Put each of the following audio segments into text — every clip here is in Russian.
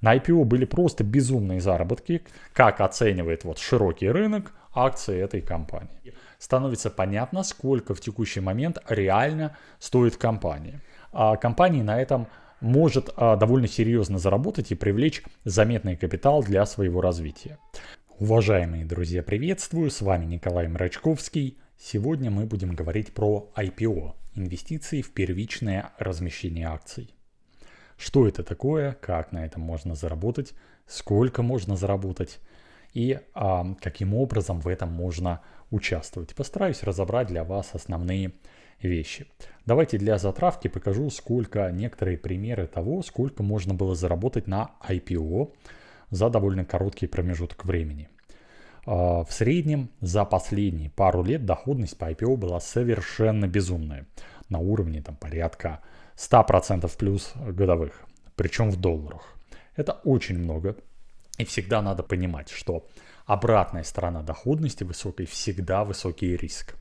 На IPO были просто безумные заработки, как оценивает вот широкий рынок акции этой компании. Становится понятно, сколько в текущий момент реально стоит компания. А компании на этом может а, довольно серьезно заработать и привлечь заметный капитал для своего развития. Уважаемые друзья, приветствую! С вами Николай Мрачковский. Сегодня мы будем говорить про IPO – инвестиции в первичное размещение акций что это такое, как на этом можно заработать, сколько можно заработать и а, каким образом в этом можно участвовать. Постараюсь разобрать для вас основные вещи. Давайте для затравки покажу, сколько некоторые примеры того, сколько можно было заработать на IPO за довольно короткий промежуток времени. А, в среднем за последние пару лет доходность по IPO была совершенно безумная. На уровне там, порядка 100% плюс годовых, причем в долларах. Это очень много. И всегда надо понимать, что обратная сторона доходности высокой всегда высокий риск.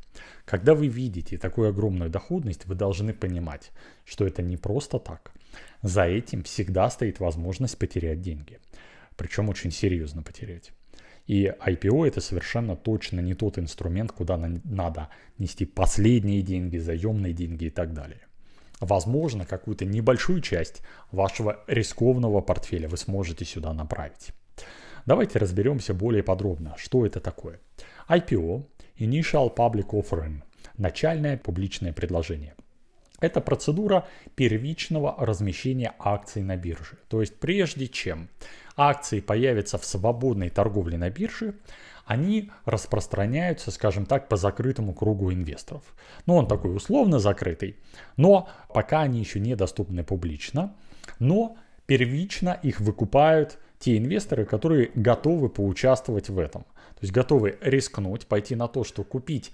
Когда вы видите такую огромную доходность, вы должны понимать, что это не просто так. За этим всегда стоит возможность потерять деньги. Причем очень серьезно потерять. И IPO это совершенно точно не тот инструмент, куда надо нести последние деньги, заемные деньги и так далее возможно, какую-то небольшую часть вашего рискованного портфеля вы сможете сюда направить. Давайте разберемся более подробно, что это такое. IPO – Initial Public Offering – начальное публичное предложение. Это процедура первичного размещения акций на бирже. То есть прежде чем акции появятся в свободной торговле на бирже, они распространяются, скажем так, по закрытому кругу инвесторов. Ну, он такой условно закрытый, но пока они еще не доступны публично, но первично их выкупают те инвесторы, которые готовы поучаствовать в этом. То есть готовы рискнуть, пойти на то, что купить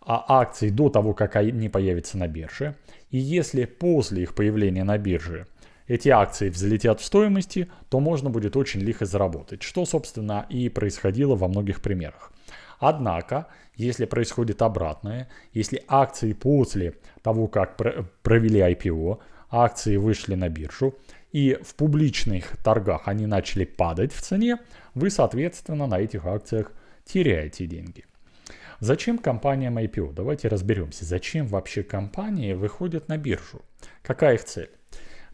а, акции до того, как они появятся на бирже. И если после их появления на бирже эти акции взлетят в стоимости, то можно будет очень лихо заработать, что, собственно, и происходило во многих примерах. Однако, если происходит обратное, если акции после того, как провели IPO, акции вышли на биржу, и в публичных торгах они начали падать в цене, вы, соответственно, на этих акциях теряете деньги. Зачем компаниям IPO? Давайте разберемся, зачем вообще компании выходят на биржу? Какая их цель?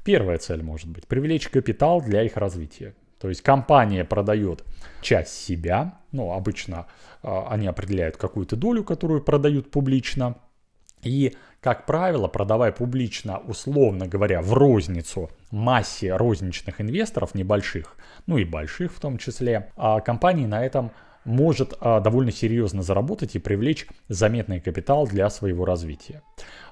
Первая цель может быть привлечь капитал для их развития. То есть компания продает часть себя, ну обычно э, они определяют какую-то долю, которую продают публично. И, как правило, продавая публично, условно говоря, в розницу массе розничных инвесторов, небольших, ну и больших в том числе, э, а компании на этом может а, довольно серьезно заработать и привлечь заметный капитал для своего развития.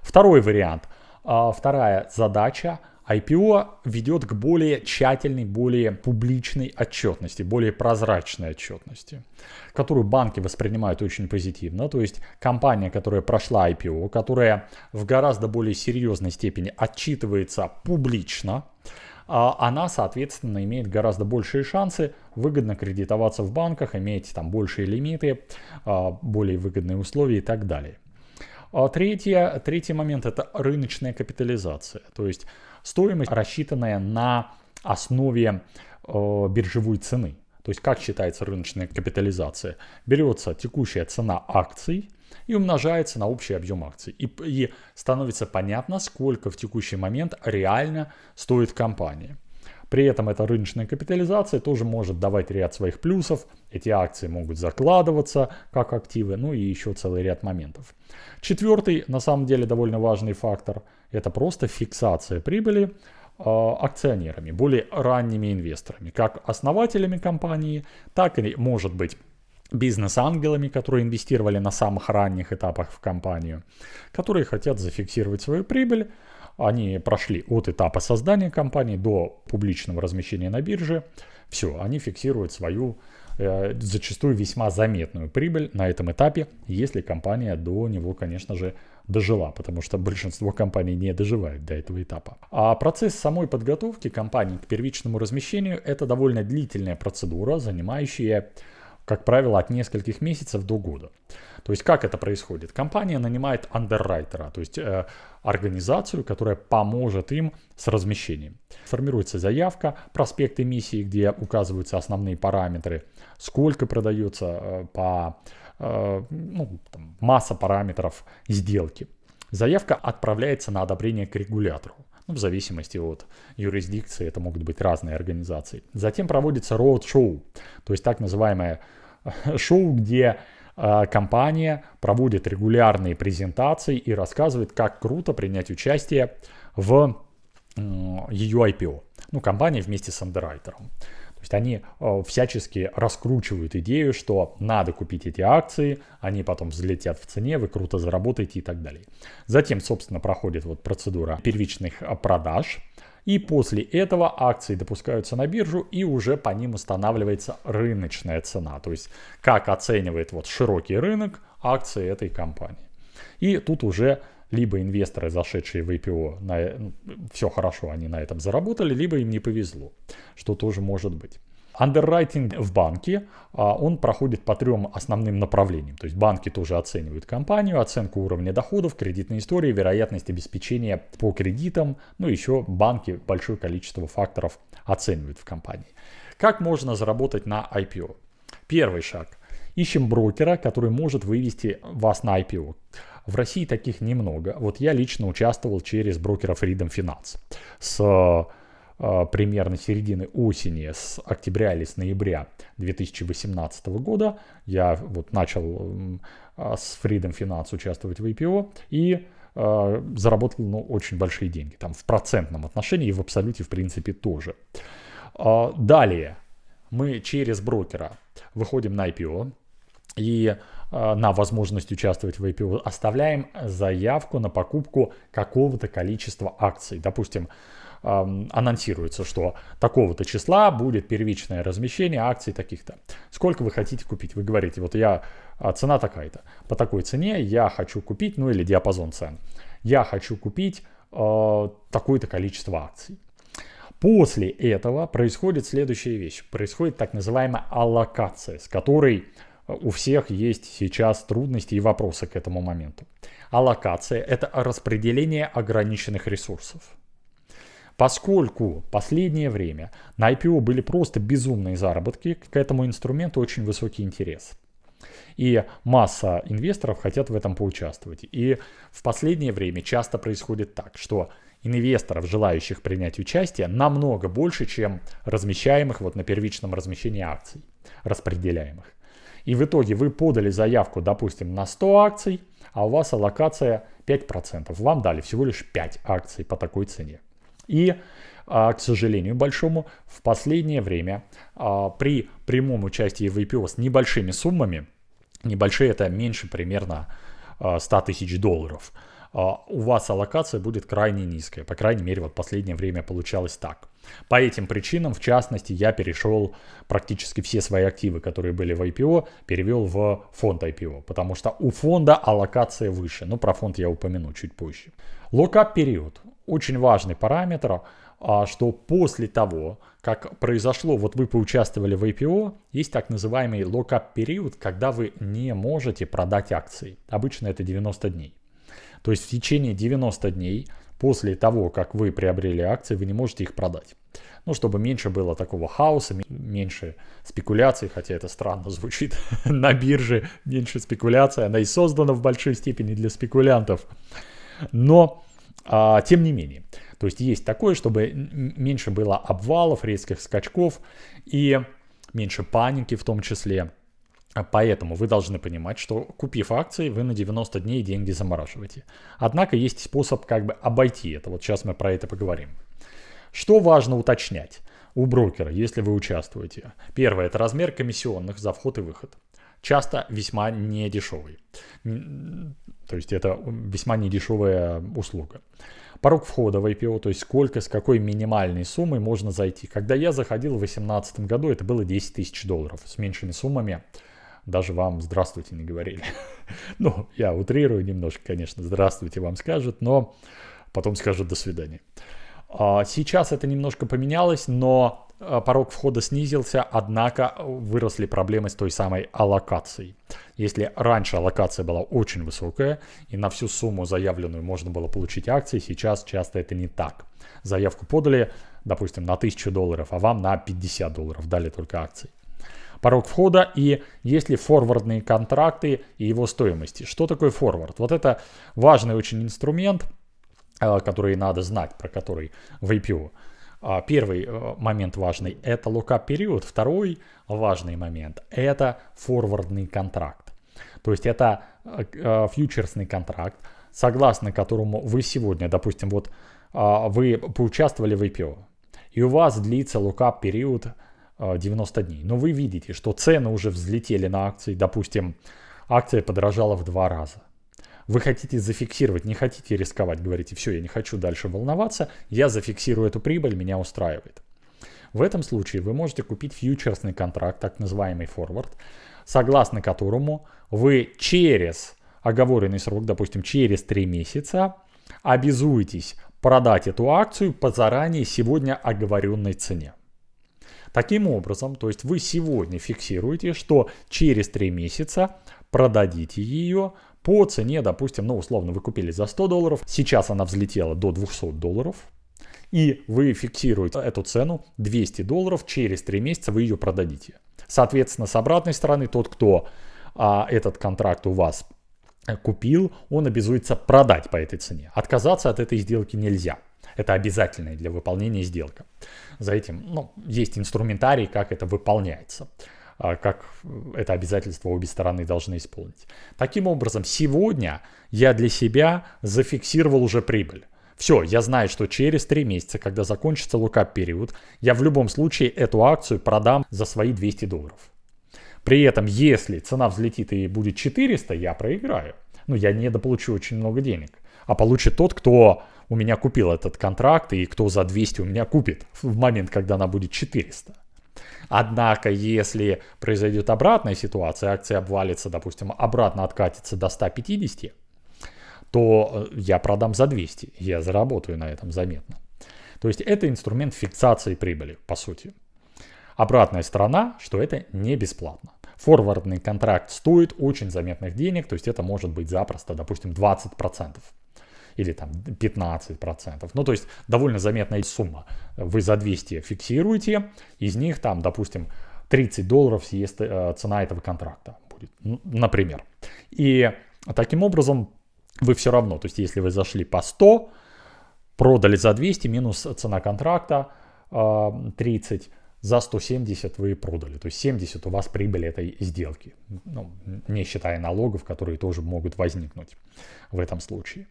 Второй вариант, а, вторая задача IPO ведет к более тщательной, более публичной отчетности, более прозрачной отчетности, которую банки воспринимают очень позитивно. То есть компания, которая прошла IPO, которая в гораздо более серьезной степени отчитывается публично, а, она, соответственно, имеет гораздо большие шансы выгодно кредитоваться в банках, иметь там большие лимиты, а, более выгодные условия и так далее. А третье, третий момент – это рыночная капитализация, то есть стоимость, рассчитанная на основе э, биржевой цены. То есть как считается рыночная капитализация? Берется текущая цена акций и умножается на общий объем акций. И, и становится понятно, сколько в текущий момент реально стоит компания. При этом эта рыночная капитализация тоже может давать ряд своих плюсов. Эти акции могут закладываться как активы, ну и еще целый ряд моментов. Четвертый, на самом деле, довольно важный фактор – это просто фиксация прибыли а, акционерами, более ранними инвесторами, как основателями компании, так и, может быть, бизнес-ангелами, которые инвестировали на самых ранних этапах в компанию, которые хотят зафиксировать свою прибыль, они прошли от этапа создания компании до публичного размещения на бирже. Все, они фиксируют свою э, зачастую весьма заметную прибыль на этом этапе, если компания до него, конечно же, дожила, потому что большинство компаний не доживает до этого этапа. А процесс самой подготовки компании к первичному размещению – это довольно длительная процедура, занимающая как правило, от нескольких месяцев до года. То есть как это происходит? Компания нанимает андеррайтера, то есть э, организацию, которая поможет им с размещением. Формируется заявка, проспект эмиссии, где указываются основные параметры, сколько продается э, по э, ну, там, масса параметров сделки. Заявка отправляется на одобрение к регулятору. Ну, в зависимости от юрисдикции это могут быть разные организации. Затем проводится роуд-шоу, то есть так называемое э, шоу, где э, компания проводит регулярные презентации и рассказывает, как круто принять участие в ее IPO. Ну, компания вместе с андеррайтером есть они э, всячески раскручивают идею, что надо купить эти акции, они потом взлетят в цене, вы круто заработаете и так далее. Затем, собственно, проходит вот процедура первичных э, продаж. И после этого акции допускаются на биржу и уже по ним устанавливается рыночная цена. То есть как оценивает вот широкий рынок акции этой компании. И тут уже либо инвесторы, зашедшие в IPO, на, ну, э, все хорошо, они на этом заработали, либо им не повезло, что тоже может быть. Андеррайтинг в банке, а, он проходит по трем основным направлениям. То есть банки тоже оценивают компанию, оценку уровня доходов, кредитной истории, вероятность обеспечения по кредитам. Ну, еще банки большое количество факторов оценивают в компании. Как можно заработать на IPO? Первый шаг. Ищем брокера, который может вывести вас на IPO. В России таких немного. Вот я лично участвовал через брокера Freedom Finance с э, примерно середины осени, с октября или с ноября 2018 года. Я вот начал э, с Freedom Finance участвовать в IPO и э, заработал ну, очень большие деньги. Там в процентном отношении и в абсолюте, в принципе, тоже. Э, далее мы через брокера выходим на IPO. И Э, на возможность участвовать в IPO, оставляем заявку на покупку какого-то количества акций. Допустим, анонсируется, что такого-то числа будет первичное размещение акций таких-то. Сколько вы хотите купить? Вы говорите, вот я, а, цена такая-то. По такой цене я хочу купить, ну или диапазон цен. Я хочу купить э, такое-то количество акций. После этого происходит следующая вещь. Происходит так называемая аллокация, с которой у всех есть сейчас трудности и вопросы к этому моменту. Аллокация – это распределение ограниченных ресурсов. Поскольку последнее время на IPO были просто безумные заработки, к этому инструменту очень высокий интерес. И масса инвесторов хотят в этом поучаствовать. И в последнее время часто происходит так, что инвесторов, желающих принять участие, намного больше, чем размещаемых вот на первичном размещении акций, распределяемых и в итоге вы подали заявку, допустим, на 100 акций, а у вас аллокация 5%. Вам дали всего лишь 5 акций по такой цене. И, а, к сожалению большому, в последнее время а, при прямом участии в IPO с небольшими суммами, небольшие это меньше примерно 100 а, тысяч долларов, у вас аллокация будет крайне низкая. По крайней мере, вот последнее время получалось так. По этим причинам, в частности, я перешел практически все свои активы, которые были в IPO, перевел в фонд IPO, потому что у фонда аллокация выше. Но про фонд я упомяну чуть позже. Локап период. Очень важный параметр, а, что после того, как произошло, вот вы поучаствовали в IPO, есть так называемый локап период, когда вы не можете продать акции. Обычно это 90 дней. То есть в течение 90 дней после того, как вы приобрели акции, вы не можете их продать. Ну, чтобы меньше было такого хаоса, меньше спекуляций, хотя это странно звучит на бирже, меньше спекуляций, она и создана в большой степени для спекулянтов. Но, а, тем не менее, то есть есть такое, чтобы меньше было обвалов, резких скачков и меньше паники в том числе. А поэтому вы должны понимать, что купив акции, вы на 90 дней деньги замораживаете. Однако есть способ как бы обойти это. Вот сейчас мы про это поговорим. Что важно уточнять у брокера, если вы участвуете? Первое – это размер комиссионных за вход и выход. Часто весьма недешевый. То есть это весьма недешевая услуга. Порог входа в IPO, то есть сколько, с какой минимальной суммой можно зайти. Когда я заходил в 2018 году, это было 10 тысяч долларов. С меньшими суммами – даже вам здравствуйте не говорили. ну, я утрирую немножко, конечно, здравствуйте вам скажут, но потом скажут до свидания. А, сейчас это немножко поменялось, но а, порог входа снизился, однако выросли проблемы с той самой аллокацией. Если раньше аллокация была очень высокая, и на всю сумму заявленную можно было получить акции, сейчас часто это не так. Заявку подали, допустим, на 1000 долларов, а вам на 50 долларов дали только акции порог входа и есть ли форвардные контракты и его стоимости. Что такое форвард? Вот это важный очень инструмент, э, который надо знать, про который в IPO. А, первый э, момент важный – это локап период. Второй важный момент – это форвардный контракт. То есть это э, фьючерсный контракт, согласно которому вы сегодня, допустим, вот а, вы поучаствовали в IPO, и у вас длится локап период – 90 а, дней. Но вы видите, что цены уже взлетели на акции. Допустим, акция подорожала в два раза. Вы хотите зафиксировать, не хотите рисковать, говорите, все, я не хочу дальше волноваться, я зафиксирую эту прибыль, меня устраивает. В этом случае вы можете купить фьючерсный контракт, так называемый форвард, согласно которому вы через оговоренный срок, допустим, через 3 месяца, обязуетесь продать эту акцию по заранее сегодня оговоренной цене. Таким образом, то есть вы сегодня фиксируете, что через 3 месяца продадите ее по цене, допустим, ну условно вы купили за 100 долларов, сейчас она взлетела до 200 долларов, и вы фиксируете эту цену 200 долларов, через 3 месяца вы ее продадите. Соответственно, с обратной стороны, тот, кто а, этот контракт у вас э, купил, он обязуется продать по этой цене. Отказаться от этой сделки нельзя. Это обязательная для выполнения сделка. За этим ну, есть инструментарий, как это выполняется а, как э, это обязательство обе стороны должны исполнить. Таким образом, сегодня я для себя зафиксировал уже прибыль. Все, я знаю, что через 3 месяца, когда закончится лукап-период, я в любом случае эту акцию продам за свои 200 долларов. При этом, если цена взлетит и будет 400, я проиграю. Ну, я не дополучу очень много денег а получит тот, кто у меня купил этот контракт и кто за 200 у меня купит в момент, когда она будет 400. Однако, если произойдет обратная ситуация, акция обвалится, допустим, обратно откатится до 150, то э, я продам за 200, я заработаю на этом заметно. То есть это инструмент фиксации прибыли, по сути. Обратная сторона, что это не бесплатно. Форвардный контракт стоит очень заметных денег, то есть это может быть запросто, допустим, 20% или там 15%. Ну, то есть довольно заметная сумма. Вы за 200 фиксируете, из них там, допустим, 30 долларов съест э, цена этого контракта будет, ну, например. И таким образом вы все равно, то есть если вы зашли по 100, продали за 200 минус цена контракта 30, э, за 170 вы продали. То есть 70 у вас прибыль этой сделки, ну, не считая налогов, которые тоже могут возникнуть в этом случае.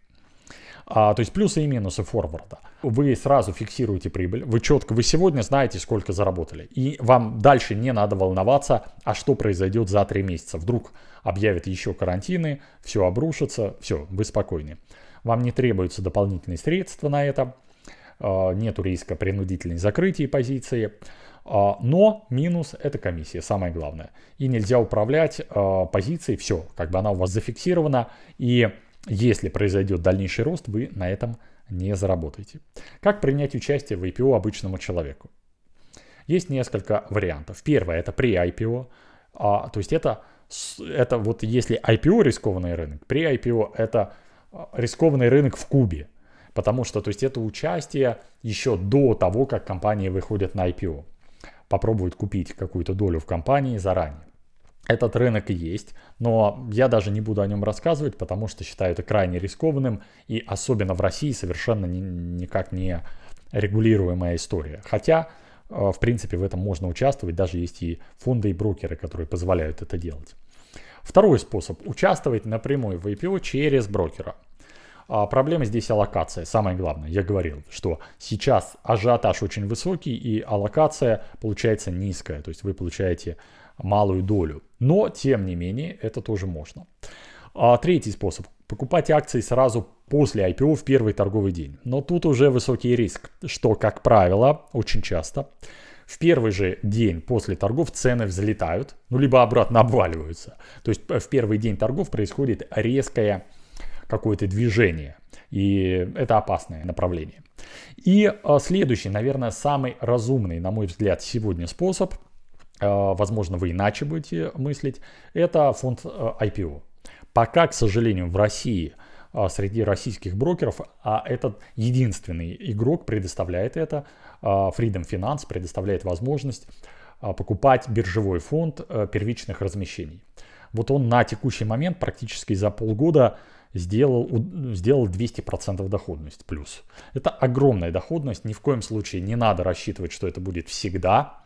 А, то есть плюсы и минусы форварда. Вы сразу фиксируете прибыль, вы четко, вы сегодня знаете, сколько заработали. И вам дальше не надо волноваться, а что произойдет за 3 месяца. Вдруг объявят еще карантины, все обрушится, все, вы спокойны. Вам не требуются дополнительные средства на это, а, нету риска принудительной закрытия позиции. А, но минус – это комиссия, самое главное. И нельзя управлять а, позицией, все, как бы она у вас зафиксирована, и если произойдет дальнейший рост, вы на этом не заработаете. Как принять участие в IPO обычному человеку? Есть несколько вариантов. Первое – это при IPO, а, то есть это, это вот если IPO рискованный рынок, при IPO это а, рискованный рынок в Кубе, потому что то есть это участие еще до того, как компании выходят на IPO попробуют купить какую-то долю в компании заранее. Этот рынок есть, но я даже не буду о нем рассказывать, потому что считаю это крайне рискованным и особенно в России совершенно ни, никак не регулируемая история. Хотя, э, в принципе, в этом можно участвовать, даже есть и фонды и брокеры, которые позволяют это делать. Второй способ – участвовать напрямую в IPO через брокера. А проблема здесь аллокация, самое главное. Я говорил, что сейчас ажиотаж очень высокий и аллокация получается низкая, то есть вы получаете малую долю. Но, тем не менее, это тоже можно. А третий способ. Покупать акции сразу после IPO в первый торговый день. Но тут уже высокий риск, что, как правило, очень часто, в первый же день после торгов цены взлетают, ну, либо обратно обваливаются. То есть э, в первый день торгов происходит резкое какое-то движение. И это опасное направление. И а, следующий, наверное, самый разумный, на мой взгляд, сегодня способ – Э, возможно, вы иначе будете мыслить, это фонд э, IPO. Пока, к сожалению, в России э, среди российских брокеров, а этот единственный игрок предоставляет это, Freedom Finance предоставляет возможность покупать биржевой фонд первичных размещений. Вот он на текущий момент практически за полгода сделал, сделал 200% доходность плюс. Это огромная доходность, ни в коем случае не надо рассчитывать, что это будет всегда.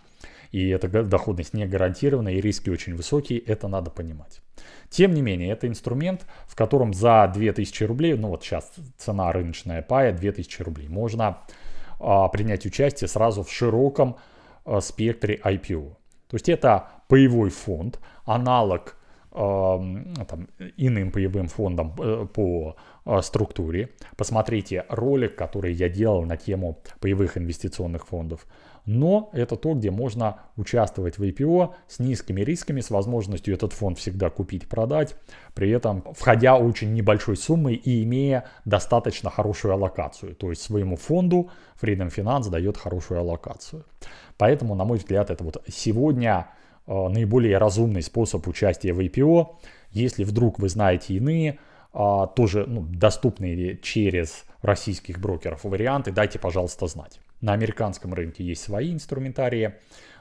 И эта доходность не гарантирована, и риски очень высокие, это надо понимать. Тем не менее, это инструмент, в котором за 2000 рублей, ну вот сейчас цена рыночная пая 2000 рублей, можно а, принять участие сразу в широком а, спектре IPO. То есть это паевой фонд, аналог там, иным паевым фондом э, по а, структуре. Посмотрите ролик, который я делал на тему паевых инвестиционных фондов. Но это то, где можно участвовать в IPO с низкими рисками, с возможностью этот фонд всегда купить-продать, при этом входя очень небольшой суммой и имея достаточно хорошую аллокацию. То есть своему фонду Freedom Finance дает хорошую аллокацию. Поэтому, на мой взгляд, это вот сегодня Э, наиболее разумный способ участия в IPO. Если вдруг вы знаете иные, а, тоже ну, доступные через российских брокеров варианты, дайте, пожалуйста, знать. На американском рынке есть свои инструментарии,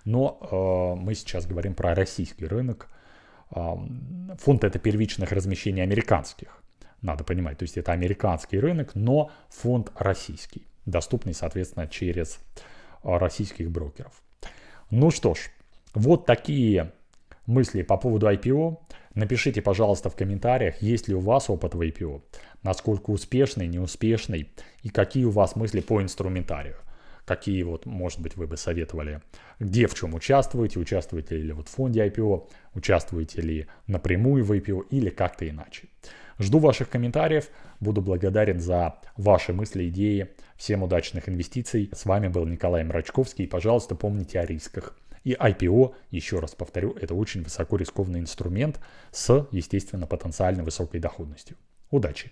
но э, мы сейчас говорим про российский рынок. Э, фонд это первичных размещений американских, надо понимать. То есть это американский рынок, но фонд российский, доступный, соответственно, через э, российских брокеров. Ну что ж, вот такие мысли по поводу IPO. Напишите, пожалуйста, в комментариях, есть ли у вас опыт в IPO, насколько успешный, неуспешный, и какие у вас мысли по инструментарию. Какие вот, может быть, вы бы советовали, где в чем участвуете, участвуете ли вот в фонде IPO, участвуете ли напрямую в IPO или как-то иначе. Жду ваших комментариев, буду благодарен за ваши мысли, идеи. Всем удачных инвестиций. С вами был Николай Мрачковский. Пожалуйста, помните о рисках. И IPO, еще раз повторю, это очень высоко рискованный инструмент с, естественно, потенциально высокой доходностью. Удачи!